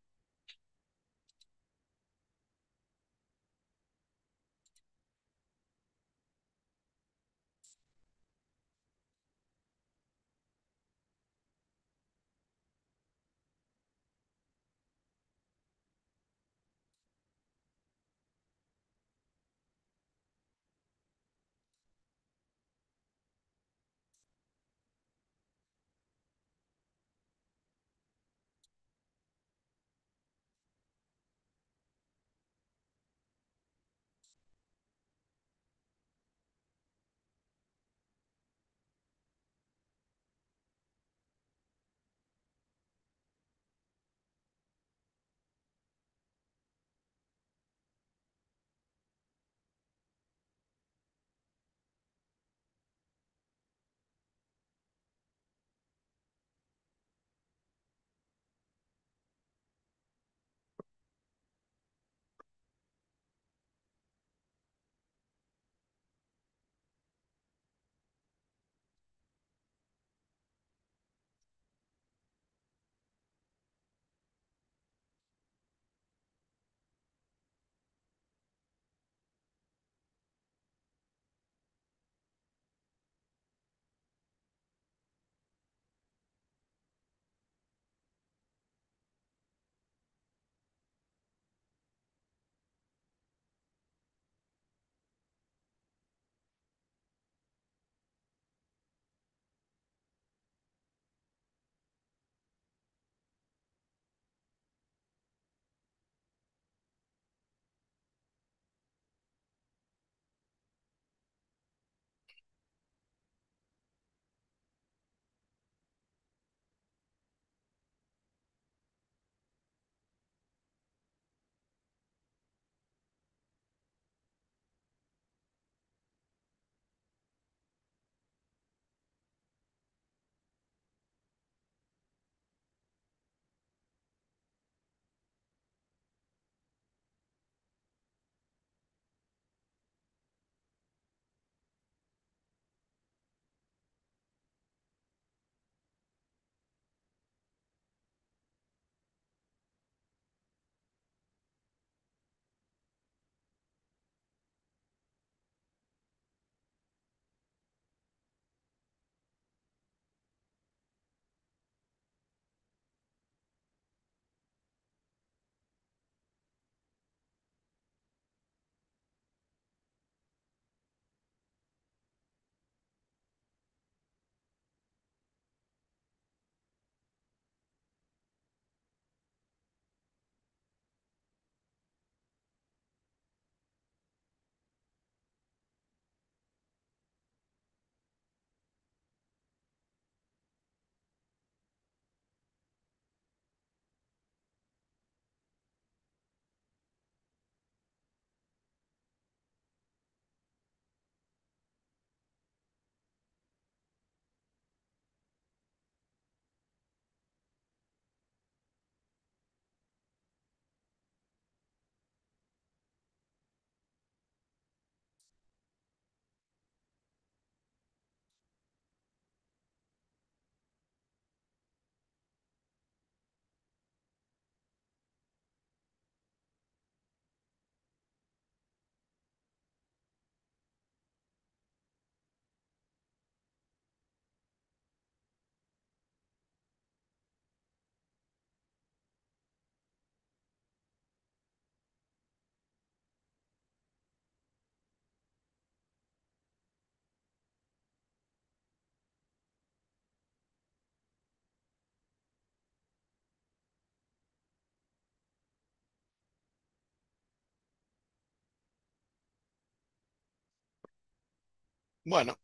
Bueno,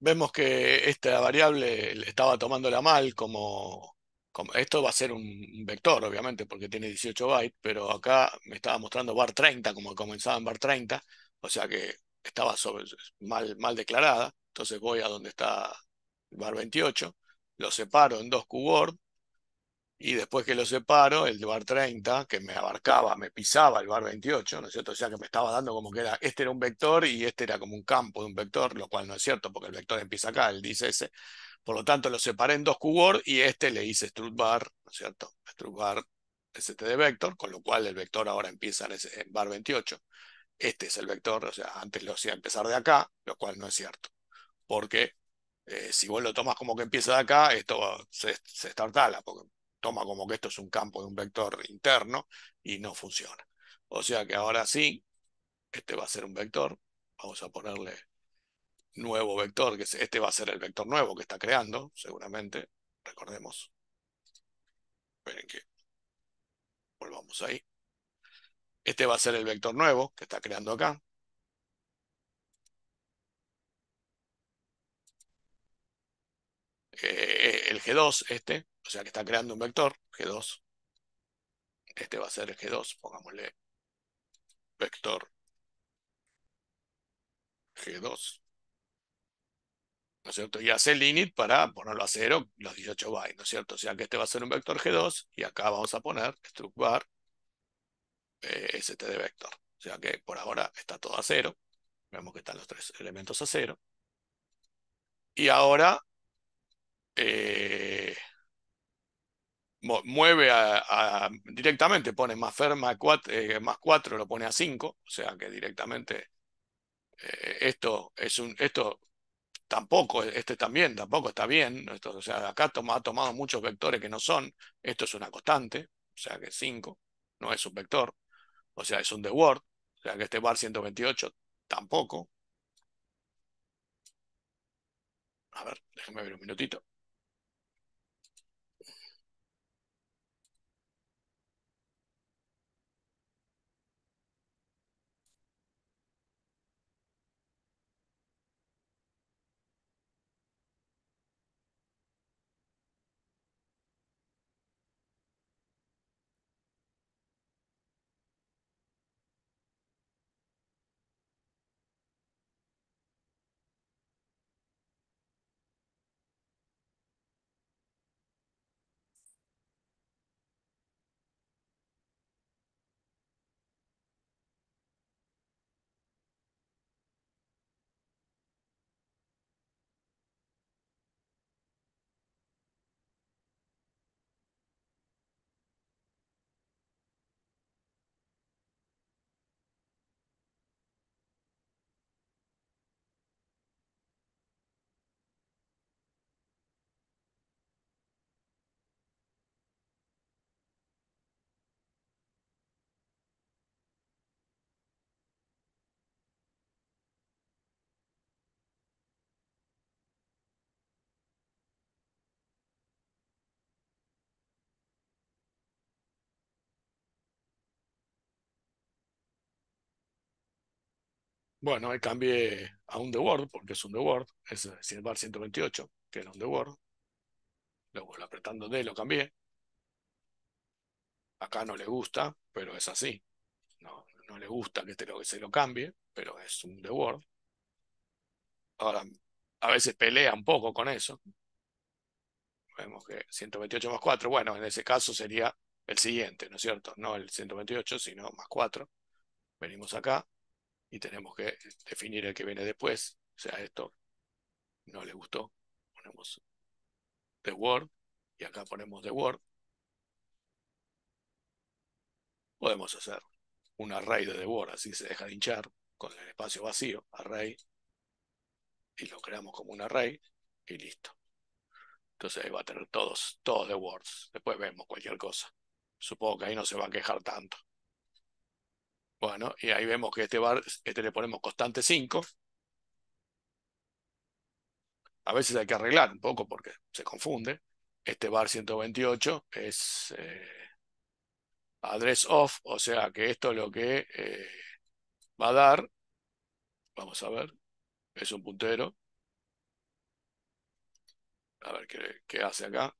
vemos que esta variable le estaba tomándola mal como, Esto va a ser un vector, obviamente, porque tiene 18 bytes, pero acá me estaba mostrando bar 30, como comenzaba en bar 30, o sea que estaba mal, declarada. Entonces voy a donde está bar 28, lo separo en dos QWORD y después que lo separo, el bar 30, que me abarcaba, me pisaba el bar 28, ¿no es cierto? O sea que me estaba dando como que era, este era un vector y este era como un campo de un vector, lo cual no es cierto porque el vector empieza acá, él dice ese. Por lo tanto, lo separé en dos cubos, y este le hice strut bar, ¿no es cierto? Strut bar es este de vector, con lo cual el vector ahora empieza en, bar 28. Este es el vector, o sea, antes lo hacía empezar de acá, lo cual no es cierto. Porque eh, si vos lo tomas como que empieza de acá, esto se, se estartala, porque toma como que esto es un campo de un vector interno y no funciona. O sea que ahora sí, este va a ser un vector, vamos a ponerle nuevo vector, que este va a ser el vector nuevo que está creando, seguramente, recordemos. Esperen que volvamos ahí. Este va a ser el vector nuevo que está creando acá. Eh, eh, el G2, este, o sea que está creando un vector, G2. Este va a ser G2, pongámosle vector G2. ¿No es cierto? Y hace el init para ponerlo a cero los 18 bytes, ¿no es cierto? O sea que este va a ser un vector G2 y acá vamos a poner struct bar eh, std vector. O sea que por ahora está todo a cero. Vemos que están los tres elementos a cero. Y ahora eh, mueve a, directamente, pone más ferma más 4, eh, lo pone a 5, o sea que directamente eh, esto es un, esto tampoco, este también, tampoco está bien, o sea, acá ha tomado muchos vectores que no son, esto es una constante, o sea que 5 no es un vector, o sea, es un de Word, o sea que este bar 128 tampoco. A ver, déjenme ver un minutito. Bueno, ahí cambié a un The Word, porque es un The Word, es el 128, que era un The Word. Luego apretando D lo cambié. Acá no le gusta, pero es así. No, le gusta que, te lo, que se lo cambie, pero es un The Word. Ahora, a veces pelea un poco con eso. Vemos que 128 más 4, bueno, en ese caso sería el siguiente, ¿no es cierto? No el 128, sino más 4. Venimos acá, y tenemos que definir el que viene después. O sea, esto no le gustó. Ponemos the word y acá ponemos the word. Podemos hacer un array de the word, así se deja de hinchar con el espacio vacío, array, y lo creamos como un array y listo. Entonces ahí va a tener todos, todos the words. Después vemos cualquier cosa. Supongo que ahí no se va a quejar tanto. Bueno, y ahí vemos que este bar, este le ponemos constante 5. A veces hay que arreglar un poco porque se confunde. Este bar 128 es eh, address off, o sea que esto lo que eh, va a dar, vamos a ver, es un puntero. A ver qué, qué hace acá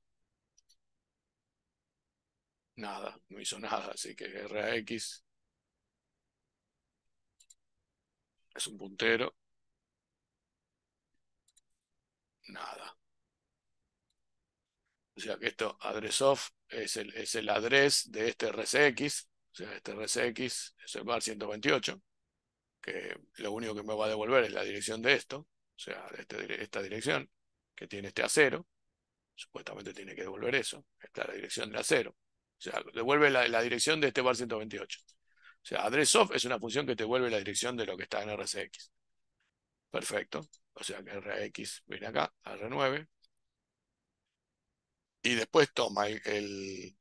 nada, no hizo nada, así que Rx... Es un puntero. Nada. O sea que esto, addressOf, es el, es el address de este RSX. O sea, este RSX es el bar 128, que lo único que me va a devolver es la dirección de esto, o sea, de este esta dirección, que tiene este acero. Supuestamente tiene que devolver eso. Esta es la dirección del acero. O sea, devuelve la, la dirección de este bar 128. O sea, address es una función que te vuelve la dirección de lo que está en RCX. Perfecto. O sea que RX viene acá, R9. Y después toma el,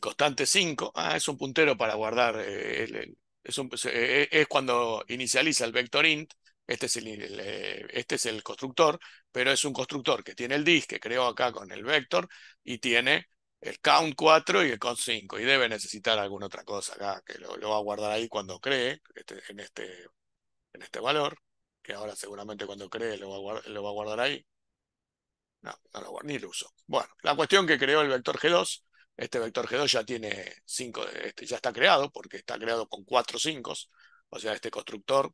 constante 5. Ah, es un puntero para guardar. Eh, eh, eh, es, cuando inicializa el vector int. Este es el, este es el constructor, pero es un constructor que tiene el disk que creó acá con el vector y tiene el count 4 y el count 5. Y debe necesitar alguna otra cosa acá, que lo, va a guardar ahí cuando cree, este, en, este, en este valor, que ahora seguramente cuando cree lo va a, guardar ahí. No, no lo ni lo uso. Bueno, la cuestión que creó el vector G2, este vector G2 ya tiene 5, este, ya está creado, porque está creado con 4 5, o sea, este constructor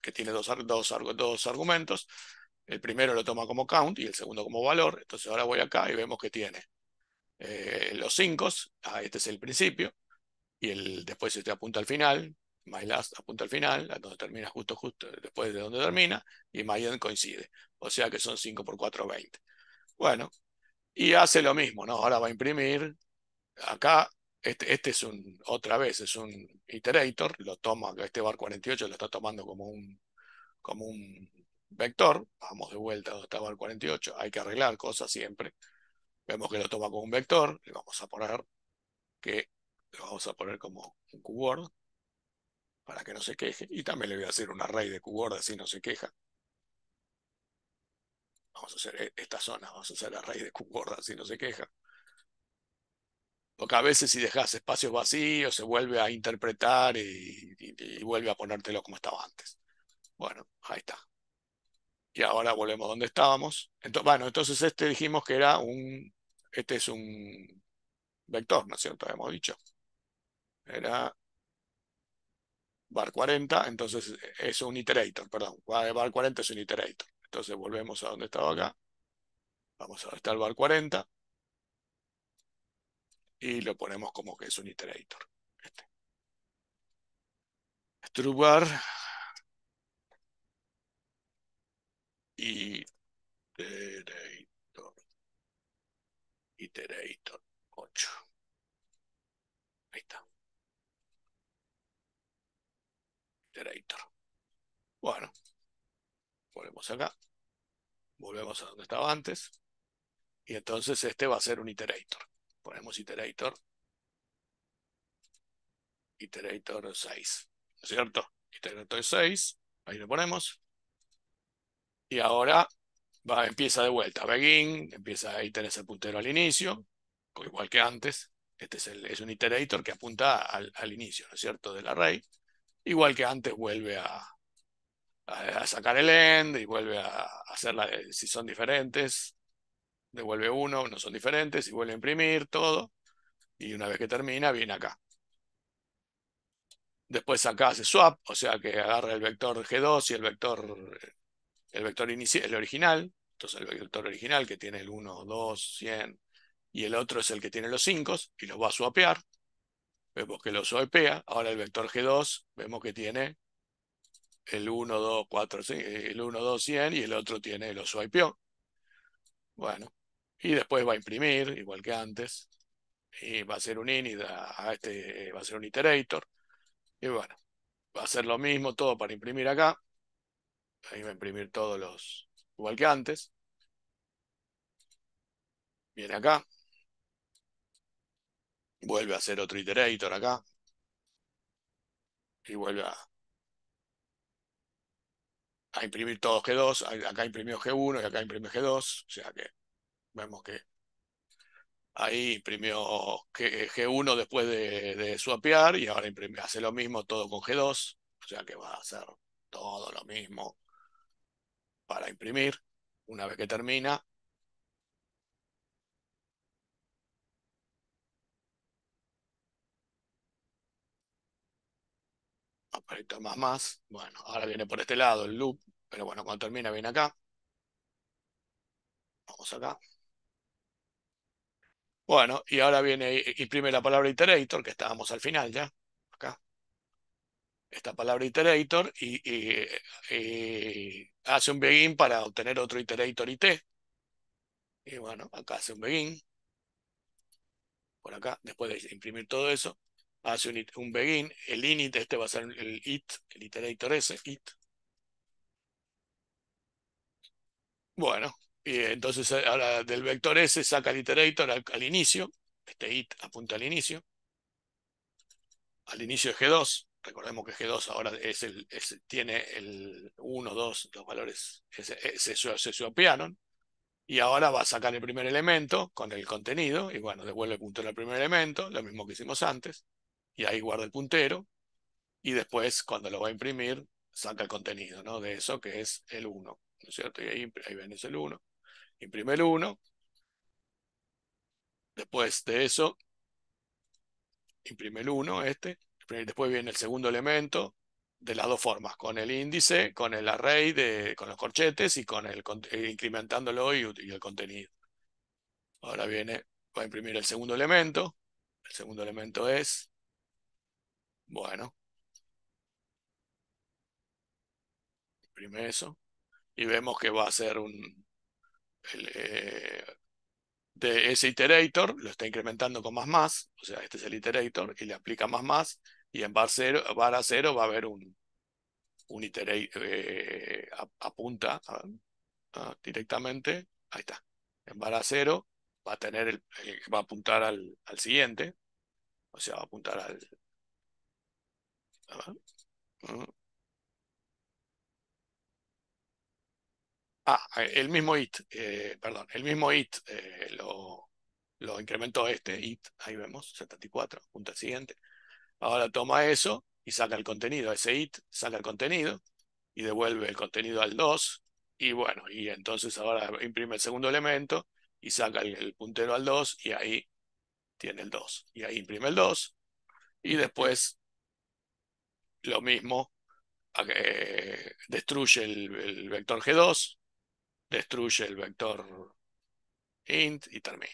que tiene dos, dos, dos argumentos, el primero lo toma como count y el segundo como valor, entonces ahora voy acá y vemos que tiene eh, los cinco, ah, este es el principio, y el, después este apunta al final, my last apunta al final, donde termina justo, justo después de donde termina, y my end coincide. O sea que son 5 por 4, 20. Bueno, y hace lo mismo, ¿no? Ahora va a imprimir, acá, este, este es un, otra vez, es un iterator, lo toma, este bar 48 lo está tomando como un, como un vector, vamos de vuelta donde está bar 48, hay que arreglar cosas siempre. Vemos que lo toma como un vector, le vamos a poner que lo vamos a poner como un keyword para que no se queje. Y también le voy a hacer un array de QWord así no se queja. Vamos a hacer e-, esta zona, vamos a hacer array de keyword así no se queja. Porque a veces si dejas espacios vacíos se vuelve a interpretar y, vuelve a ponértelo como estaba antes. Bueno, ahí está. Y ahora volvemos donde estábamos. Entonces, bueno, entonces este dijimos que era un este es un vector, ¿no es cierto? Hemos dicho. Era bar 40, entonces eh, es un iterator, perdón. Bar 40 es un iterator. Entonces volvemos a donde estaba acá. Vamos a el bar 40. Y lo ponemos como que es un iterator. Este. Strubar. Y iterator 8. Ahí está. Iterator. Bueno, volvemos acá. Volvemos a donde estaba antes. Y entonces este va a ser un iterator. Ponemos iterator. Iterator 6. ¿No es cierto? Iterator 6. Ahí lo ponemos. Y ahora va, empieza de vuelta begin, empieza a tenés el puntero al inicio, igual que antes. Este es, el, es un iterator que apunta al, inicio, ¿no es cierto?, del array. Igual que antes vuelve a, sacar el end y vuelve a hacerla, eh, si son diferentes, devuelve uno, no son diferentes, y vuelve a imprimir todo. Y una vez que termina, viene acá. Después acá hace swap, o sea que agarra el vector G2 y el vector eh, el vector inicial, el original, entonces el vector original que tiene el 1, 2, 100, y el otro es el que tiene los 5, y los va a swapear, vemos que lo swapea, ahora el vector G2, vemos que tiene el 1, 2, 4, 5, el 1, 2, 100, y el otro tiene los swapeó. Bueno, y después va a imprimir, igual que antes, y va a ser un init, a este va a ser un iterator, y bueno, va a ser lo mismo todo para imprimir acá, Ahí va a imprimir todos los, igual que antes. Viene acá. Vuelve a hacer otro iterator acá. Y vuelve a, a imprimir todos G2. Acá imprimió G1 y acá imprimió G2. O sea que vemos que ahí imprimió G1 después de, de swapear y ahora imprime, hace lo mismo todo con G2. O sea que va a hacer todo lo mismo para imprimir. Una vez que termina, Aparito más más. Bueno, ahora viene por este lado el loop, pero bueno, cuando termina viene acá. Vamos acá. Bueno, y ahora viene, eh, imprime la palabra iterator, que estábamos al final ya, acá esta palabra iterator y, eh, hace un begin para obtener otro iterator IT. Y bueno, acá hace un begin. Por acá, después de imprimir todo eso, hace un, begin. El init, este va a ser el it, el iterator S, it. Bueno, y entonces eh, ahora del vector S saca el iterator al, al inicio. Este it apunta al inicio. Al inicio de G2 recordemos que G2 ahora es el, tiene el 1, 2, los valores eh, se, se, se suapearon, y ahora va a sacar el primer elemento con el contenido, y bueno, devuelve el puntero al primer elemento, lo mismo que hicimos antes, y ahí guarda el puntero, y después cuando lo va a imprimir, saca el contenido ¿no? de eso que es el 1, ¿no es cierto? Y ahí, ahí ven, es el 1, imprime el 1, después de eso, imprime el 1, este, eh, después viene el segundo elemento, de las dos formas, con el índice, con el array, de, con los corchetes y con el eh, incrementándolo y, el contenido. Ahora viene, va a imprimir el segundo elemento. El segundo elemento es, bueno, imprime eso. Y vemos que va a ser un, eh, de ese iterator, lo está incrementando con más más, o sea, este es el iterator y le aplica más más y en bar, cero, a cero va a haber un, un iterate, eh, apunta directamente, ahí está, en bar a cero va a tener el, eh, va a apuntar al, al, siguiente, o sea, va a apuntar al... Mm. Ah, eh, el mismo it, perdón, el mismo it lo, incremento incrementó este it, ahí vemos, 74, Apunta al siguiente. Ahora toma eso y saca el contenido, ese it, saca el contenido y devuelve el contenido al 2. Y bueno, y entonces ahora imprime el segundo elemento y saca el, puntero al 2 y ahí tiene el 2. Y ahí imprime el 2. Y después lo mismo, eh, destruye el, el vector G2, destruye el vector int y termina.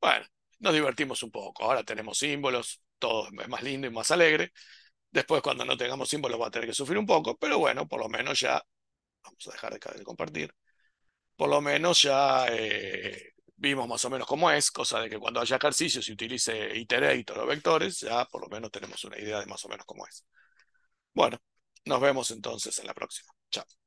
Bueno, nos divertimos un poco. Ahora tenemos símbolos, todo es más lindo y más alegre. Después, cuando no tengamos símbolos, va a tener que sufrir un poco, pero bueno, por lo menos ya, vamos a dejar de, compartir, por lo menos ya eh, vimos más o menos cómo es, cosa de que cuando haya ejercicios y utilice iterator o vectores, ya por lo menos tenemos una idea de más o menos cómo es. Bueno, nos vemos entonces en la próxima. Chao.